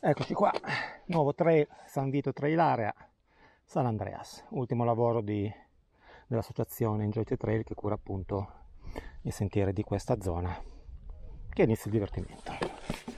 Eccoci qua, nuovo trail San Vito Trail Area San Andreas, ultimo lavoro di, dell'associazione Enjoy the Trail che cura appunto il sentiero di questa zona. Che inizia il divertimento.